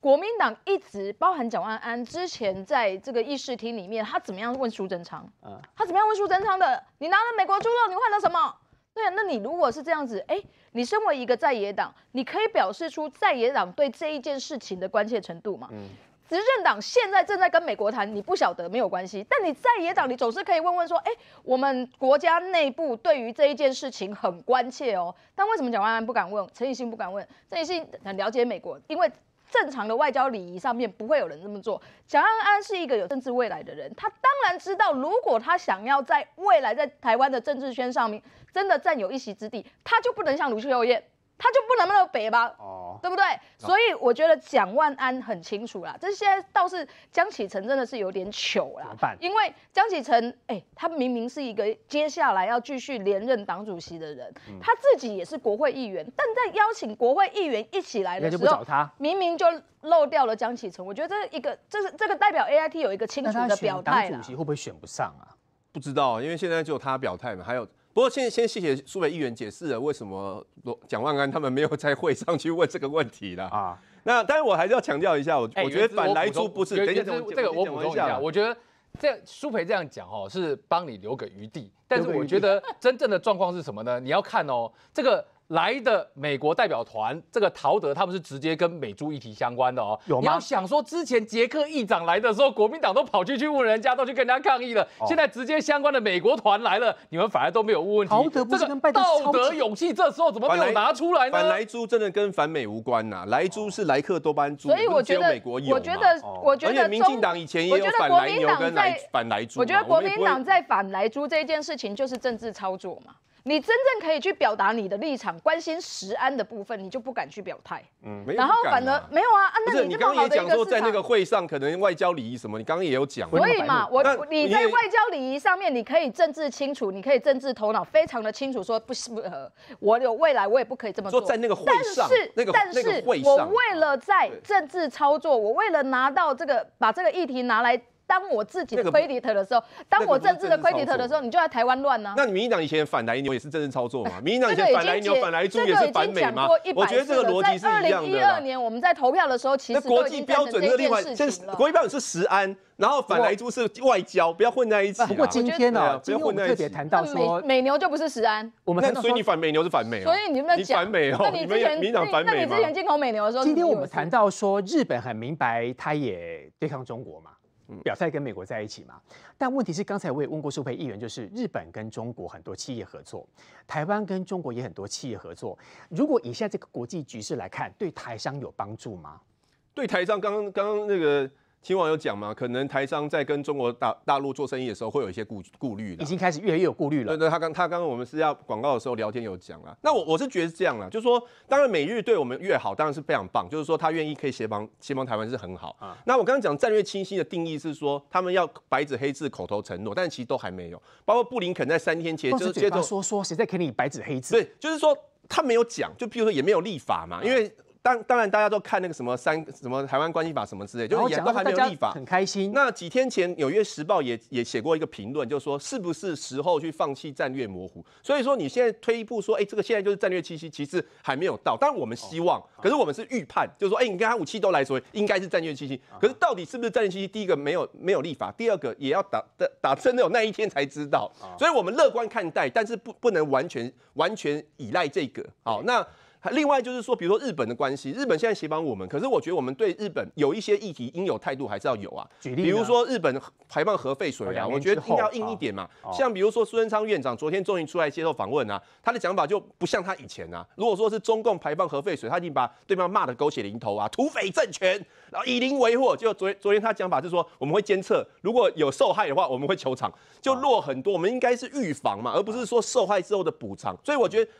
Speaker 6: 国民党一直包含蒋万安之前在这个议事厅里面，他怎么样问苏贞昌？他怎么样问苏贞昌的？你拿了美国猪肉，你换了什么？对啊，那你如果是这样子，哎，你身为一个在野党，你可以表示出在野党对这一件事情的关切程度嘛？嗯，执政党现在正在跟美国谈，你不晓得没有关系，但你在野党，你总是可以问问说，哎，我们国家内部对于这一件事情很关切哦。但为什么蒋万安不敢问，陈以信不敢问？陈以信很了解美国，因为。正常的外交礼仪上面不会有人这么做。蒋安安是一个有政治未来的人，他当然知道，如果他想要在未来在台湾的政治圈上面真的占有一席之地，他就不能像卢秀燕。他就不能那么北吧？哦，对不对？所以我觉得蒋万安很清楚啦。这些倒是江启臣真的是有点糗啦。因为江启臣，哎，他明明是一个接下来要继续连任党主席的人，他自己也是国会议员，但在邀请国会议员一起来的时候，明明就漏掉了江启臣。我觉得这一个，这是这个代表 AIT 有一个清楚的表态。党
Speaker 7: 主席会不会选不上啊？不知道，因为现在只有他表态嘛，还有。不过，先先谢谢苏培议员解释了为什么蒋万安他们没有在会上去问这个问题了啊。那但是我还是要强调一下，我我觉得反来猪不是等一下，这个我补充一下，我
Speaker 5: 觉得这苏培这样讲哦，是帮你留个余地。但是我觉得真正的状况是什么呢？你要看哦，这个。来的美国代表团，这个陶德他们是直接跟美猪议题相关的哦。有吗？你要想说之前捷克议长来的时候，国民党都跑去去问人家，都去跟人家抗议了。现在直接相关的美国团来了，你们反而都没有问问题。陶德不是跟拜登道德勇气这时候怎么没有拿出来呢？反莱
Speaker 7: 猪真的跟反美无关呐，莱猪是莱克多巴胺，所以我觉得，美我觉得，
Speaker 6: 我觉得，民进党
Speaker 7: 以前也有反莱牛跟反莱猪。我觉得国民党在
Speaker 6: 反莱猪这件事情就是政治操作嘛。你真正可以去表达你的立场，关心石安的部分，你就不敢去表态。
Speaker 7: 嗯，然后反而
Speaker 6: 没有啊啊！那你刚刚也讲说，在那
Speaker 7: 个会上可能外交礼仪什么，你刚刚也有讲。所以嘛，我你在外
Speaker 6: 交礼仪上面，你可以政治清楚，你可以政治头脑非常的清楚，说不不，呃，我有未来我也不可以这么做。在那个会上，那个但是我为了在政治操作，我为了拿到这个把这个议题拿来。当我自己的 credit 的时候，当我政治的 credit 的时候，你就在台湾乱呢。那
Speaker 7: 民进党以前反台牛也是政治操作嘛？民进党以前反台牛、反台猪也是反美吗？我觉得这个逻辑是一样的。二零一二
Speaker 6: 年我们在投票的时候，其实国际标准是另外，
Speaker 7: 国际标准是十安，然后反莱猪是外交，不要混在一起。不过今天呢，今天我们特别谈到美
Speaker 6: 美牛就不是十安，我们所以你
Speaker 7: 反美牛是反美，
Speaker 4: 所
Speaker 6: 以你没有你反美哦。民民进党反美那你之前进口美牛的时候，今天我们
Speaker 7: 谈
Speaker 4: 到说日本很明白，他也对抗中国嘛。表态跟美国在一起嘛，但问题是刚才我也问过苏培议员，就是日本跟中国很多企业合作，台湾跟中国也很多企业合作，如果以下这个国际局势来看，对台商有帮助吗？
Speaker 7: 对台商，刚刚刚那个。听网有讲嘛，可能台商在跟中国大大陆做生意的时候，会有一些顾顾
Speaker 4: 虑的。已经开始越来越有顾
Speaker 7: 虑了。对对，他刚他刚刚我们是要广告的时候聊天有讲了。那我我是觉得是这样啦，就是说，当然美日对我们越好，当然是非常棒。就是说，他愿意可以协防协防台湾是很好。啊。那我刚刚讲战略清晰的定义是说，他们要白纸黑字口头承诺，但其实都还没有。包括布林肯在三天前，就是嘴巴说
Speaker 4: 说，谁在给你白
Speaker 7: 纸黑字？对，就是说他没有讲，就譬如说也没有立法嘛，因为。当当然，大家都看那个什么三什么台湾关系法什么之类，就也都还没有立法，很开心。那几天前，《纽约时报》也也写过一个评论，就说是不是时候去放弃战略模糊？所以说你现在推一步说，哎，这个现在就是战略契机，其实还没有到。然，我们希望，可是我们是预判，就是说，哎，你跟他武器都来，所以应该是战略契机。可是到底是不是战略契机？第一个没有没有立法，第二个也要打的打真的有那一天才知道。所以我们乐观看待，但是不不能完全完全依赖这个。好，那。另外就是说，比如说日本的关系，日本现在协帮我们，可是我觉得我们对日本有一些议题应有态度还是要有啊。举例，比如说日本排放核废水啊，我觉得一定要硬一点嘛。像比如说苏贞昌院长昨天终于出来接受访问啊，他的讲法就不像他以前啊。如果说是中共排放核废水，他已经把对方骂得狗血淋头啊，土匪政权，然后以邻为壑。就昨昨天他讲法是说，我们会监测，如果有受害的话，我们会求偿，就弱很多。我们应该是预防嘛，而不是说受害之后的补偿。所以我觉得。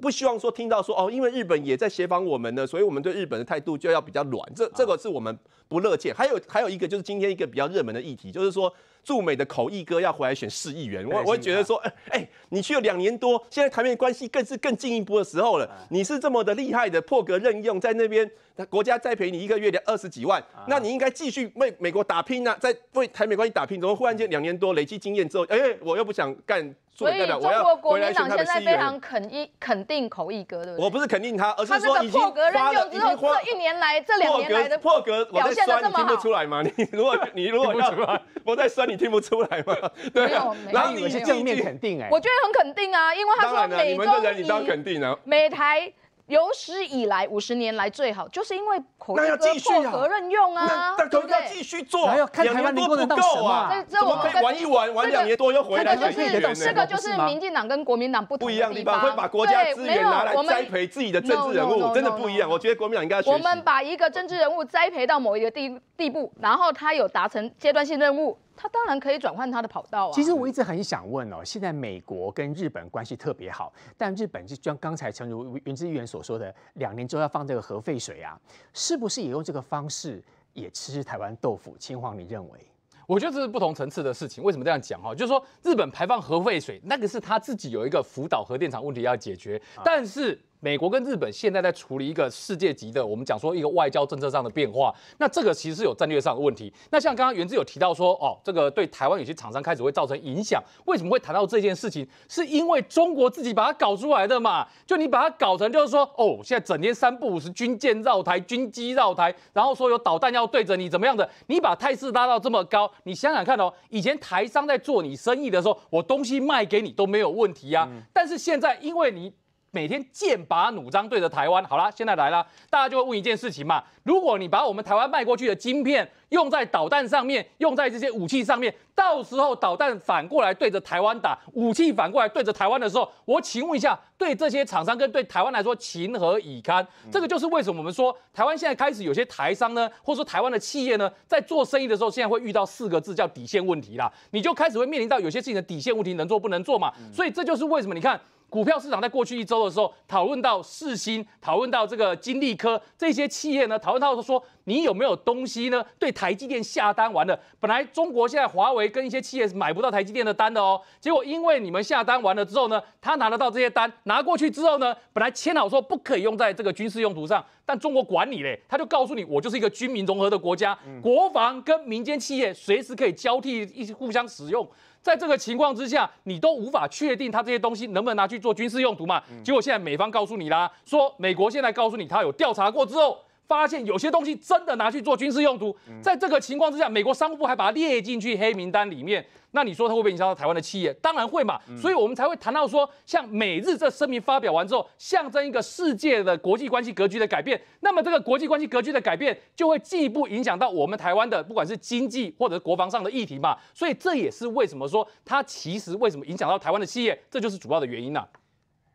Speaker 7: 不希望说听到说哦，因为日本也在协防我们呢，所以我们对日本的态度就要比较软。这这个是我们不乐见。还有还有一个就是今天一个比较热门的议题，就是说。驻美的口译哥要回来选市议员，我我会觉得说，哎哎，你去了两年多，现在台美关系更是更进一步的时候了。你是这么的厉害的破格任用，在那边国家栽培你一个月的二十几万，那你应该继续为美国打拼呐，在为台美关系打拼。怎么忽然间两年多累积经验之后，哎，我又不想干做美我要的所以中国国民党现在非常
Speaker 6: 肯一肯定口译哥的，我不
Speaker 7: 是肯定他，而是说破格任用之后，
Speaker 6: 这一年来这两年来的
Speaker 7: 破格表现的这么好，听不出来吗？你如果你如果要，我在说你。听不出来吗？对啊，然后你们正面肯定哎，我
Speaker 6: 觉得很肯定啊，因为他说个人你都要肯定啊，美台有史以来五十年来最好，就是因为口舌混合任用啊，对不要继续做，台湾多不够啊，怎么可以玩一玩？玩两年多又回来就是这个就是民进党跟国民党不不一样地方，会把国家资源拿来栽培自己的政治人物，真的不
Speaker 7: 一样。我觉得国民党应该我们
Speaker 6: 把一个政治人物栽培到某一个地地步，然后他有达成阶段性任务。他当然可以转换他的跑道啊。其实我
Speaker 4: 一直很想问哦，现在美国跟日本关系特别好，但日本就像刚才陈如云之议员所说的，两年之后要放这个核废水啊，是不是也
Speaker 5: 用这个方式也吃台湾豆腐？青黄，你认为？我觉得这是不同层次的事情。为什么这样讲哈？就是说，日本排放核废水，那个是他自己有一个福岛核电厂问题要解决，但是。美国跟日本现在在处理一个世界级的，我们讲说一个外交政策上的变化。那这个其实是有战略上的问题。那像刚刚袁志有提到说，哦，这个对台湾有些厂商开始会造成影响。为什么会谈到这件事情？是因为中国自己把它搞出来的嘛？就你把它搞成就是说，哦，现在整天三不五时军舰绕台，军机绕台，然后说有导弹要对着你怎么样的？你把态势拉到这么高，你想想看哦，以前台商在做你生意的时候，我东西卖给你都没有问题啊。但是现在因为你。每天剑拔弩张对着台湾，好了，现在来了，大家就会问一件事情嘛：如果你把我们台湾卖过去的晶片用在导弹上面，用在这些武器上面。到时候导弹反过来对着台湾打，武器反过来对着台湾的时候，我请问一下，对这些厂商跟对台湾来说，情何以堪？这个就是为什么我们说台湾现在开始有些台商呢，或者说台湾的企业呢，在做生意的时候，现在会遇到四个字叫底线问题啦。你就开始会面临到有些事情的底线问题，能做不能做嘛？所以这就是为什么你看股票市场在过去一周的时候，讨论到世新，讨论到这个金利科这些企业呢，讨论到说。你有没有东西呢？对台积电下单完了，本来中国现在华为跟一些企业是买不到台积电的单的哦。结果因为你们下单完了之后呢，他拿得到这些单，拿过去之后呢，本来签好说不可以用在这个军事用途上，但中国管你嘞，他就告诉你，我就是一个军民融合的国家，国防跟民间企业随时可以交替一起互相使用。在这个情况之下，你都无法确定他这些东西能不能拿去做军事用途嘛？结果现在美方告诉你啦，说美国现在告诉你，他有调查过之后。发现有些东西真的拿去做军事用途，在这个情况之下，美国商务部还把它列进去黑名单里面。那你说它会不会影响到台湾的企业？当然会嘛。所以我们才会谈到说，像美日这声明发表完之后，象征一个世界的国际关系格局的改变。那么这个国际关系格局的改变，就会进一步影响到我们台湾的不管是经济或者国防上的议题嘛。所以这也是为什么说它其实为什么影响到台湾的企业，这就是主要的原因呐。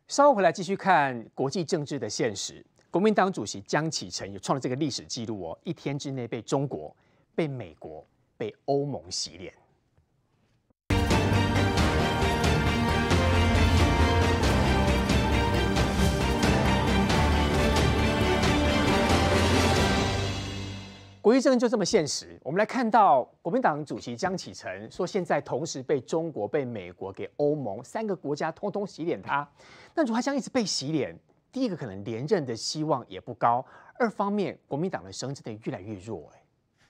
Speaker 5: 稍
Speaker 4: 后回来继续看国际政治的现实。国民党主席江启臣也创了这个历史记录哦，一天之内被中国、被美国、被欧盟洗脸。国际政就这么现实。我们来看到国民党主席江启臣说，现在同时被中国、被美国、给欧盟三个国家通通洗脸，他那如果他一直被洗脸？第一个可能连任的希望也不高，二方面，国民党的声真的越来越弱，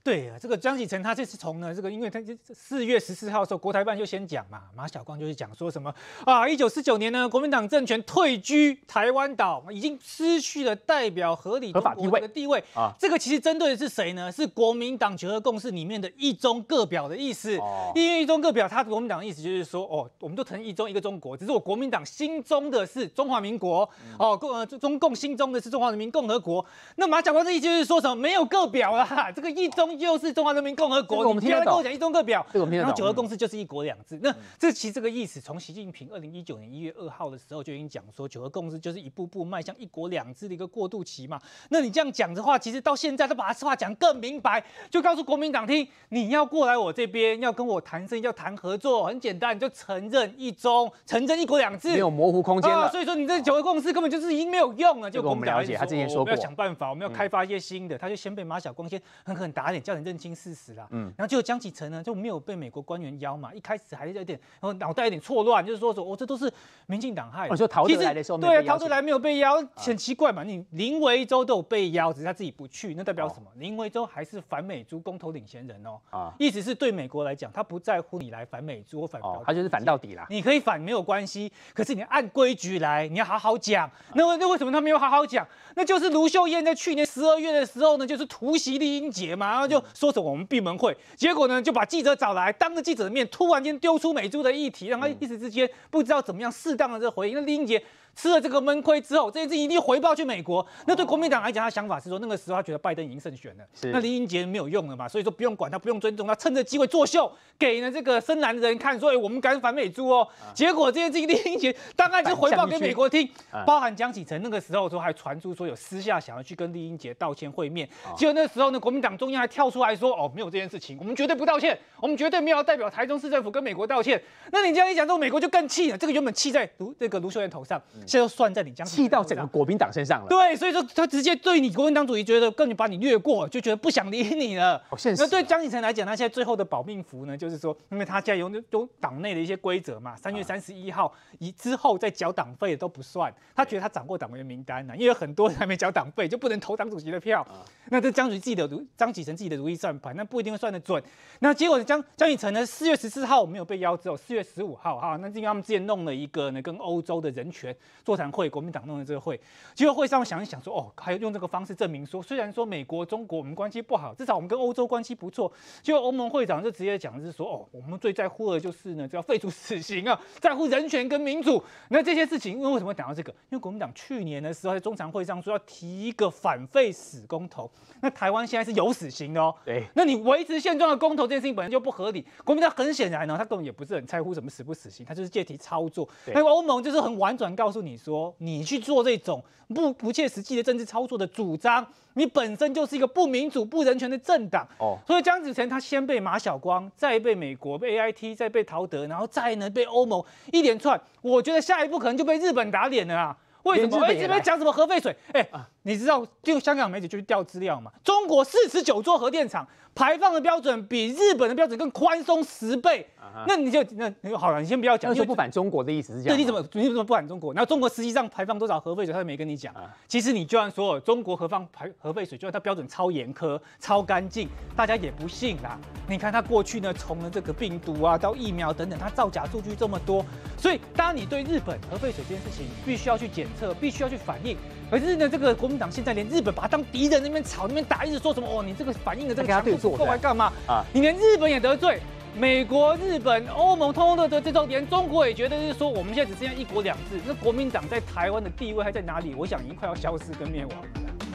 Speaker 2: 对啊，这个江启澄他这次从呢，这个因为他四月十四号的时候，国台办就先讲嘛，马晓光就是讲说什么啊？一九四九年呢，国民党政权退居台湾岛，已经失去了代表合理合法地位的地位啊。这个其实针对的是谁呢？是国民党九和共识里面的“一中各表”的意思。因为“一中各表”，他国民党的意思就是说，哦，我们都成一中一个中国”，只是我国民党心中的是中华民国，哦共中中共心中的是中华人民共和国。那马晓光的意思就是说什么？没有“各表”了，这个“一中”。又是中华人民共和国，我们听他跟我讲一中各表，这个我们听到。然后九二公司就是一国两制，那这其实这个意思，从习近平二零一九年一月二号的时候就已经讲说，九二公司就是一步步迈向一国两制的一个过渡期嘛。那你这样讲的话，其实到现在都把他话讲更明白，就告诉国民党听，你要过来我这边，要跟我谈生意，要谈合作，很简单，你就承认一中，承认一国两制，没有模糊空间了。所以说你这九二公司根本就是已经没有用了。跟我们了解，他之前说过，我们要想办法，我们要开发一些新的，他就先被马晓光先狠狠打脸。叫你认清事实啦，嗯，然后就江启澄呢就没有被美国官员邀嘛，一开始还是有点，然后脑袋有点错乱，就是说说，我这都是民进党害，我说逃出来的时候，对，逃得来没有被邀，很奇怪嘛。你林维洲都有被邀，只是他自己不去，那代表什么？林维洲还是反美猪公投领先人哦，啊，一直是对美国来讲，他不在乎你来反美猪或反，哦，他就是反到底啦，你可以反没有关系，可是你按规矩来，你要好好讲。那那为什么他没有好好讲？那就是卢秀燕在去年十二月的时候呢，就是突袭丽英杰嘛。就说什么我们闭门会，结果呢就把记者找来，当着记者的面，突然间丢出美珠的议题，让他一时之间不知道怎么样适当的这回应。那李英杰。吃了这个闷亏之后，这件事一定回报去美国。那对国民党来讲，他想法是说，那个时候他觉得拜登已经胜选了，那林英杰没有用了嘛，所以说不用管他，不用尊重他，趁着机会作秀，给了这个深蓝的人看，说，哎，我们敢反美猪哦。结果这件事，林英杰当然就回报给美国听，包含江启澄，那个时候说还传出说有私下想要去跟林英杰道歉会面，结果那时候呢，国民党中央还跳出来说，哦，没有这件事情，我们绝对不道歉，我们绝对没有代表台中市政府跟美国道歉。那你这样一讲，之后美国就更气了，这个原本气在卢这个卢秀燕头上。是在算在你江气到整个国民党身上了，对，所以说他直接对你国民党主席觉得更把你掠过，就觉得不想理你了。那对江启成来讲，他现在最后的保命符呢，就是说，因为他现在有有党内的一些规则嘛，三月三十一号以之后再缴党费都不算。他觉得他掌握党员名单呢，因为很多人还没缴党费就不能投党主席的票。那这江主席自己的江启辰自己的如意算盘，那不一定会算得准。那结果江江启辰呢，四月十四号没有被邀只有四月十五号哈，那因为他们之前弄了一个呢，跟欧洲的人权。座谈会，国民党弄的这个会，结果会上想一想，说哦，还要用这个方式证明说，虽然说美国、中国我们关系不好，至少我们跟欧洲关系不错。结果欧盟会长就直接讲的是说，哦，我们最在乎的就是呢，就要废除死刑啊，在乎人权跟民主。那这些事情，因为为什么会讲到这个？因为国民党去年的时候在中常会上说要提一个反废死公投，那台湾现在是有死刑的哦。对，那你维持现状的公投，这件事情本身就不合理。国民党很显然呢，他根本也不是很在乎什么死不死刑，他就是借题操作。那欧盟就是很婉转告诉。你说你去做这种不不切实际的政治操作的主张，你本身就是一个不民主、不人权的政党哦。所以江子成他先被马晓光，再被美国被 AIT，再被陶德，然后再呢被欧盟一连串，我觉得下一步可能就被日本打脸了啊！为什么？我一直在讲什么核废水？哎啊！你知道，就香港媒体就去调资料嘛？中国四十九座核电厂排放的标准比日本的标准更宽松十倍。那你就那好了，你先不要讲。那就不反中国的意思是这样？对，你怎么你怎么不反中国？然后中国实际上排放多少核废水，他也没跟你讲。其实你就算说，中国核放排核废水，就算它标准超严苛、超干净，大家也不信啦。你看它过去呢，从了这个病毒啊到疫苗等等，它造假数据这么多，所以当你对日本核废水这件事情，必须要去检测，必须要去反应。可是呢，这个国民党现在连日本把它当敌人，那边吵那边打，一直说什么哦，你这个反应的这个强度够来干嘛啊？你连日本也得罪，美国、日本、欧盟通通都得罪，连中国也觉得是说我们现在只剩下一国两制，那国民党在台湾的地位还在哪里？我想已经快要消失跟灭亡了。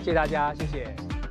Speaker 2: 谢谢大家，谢谢。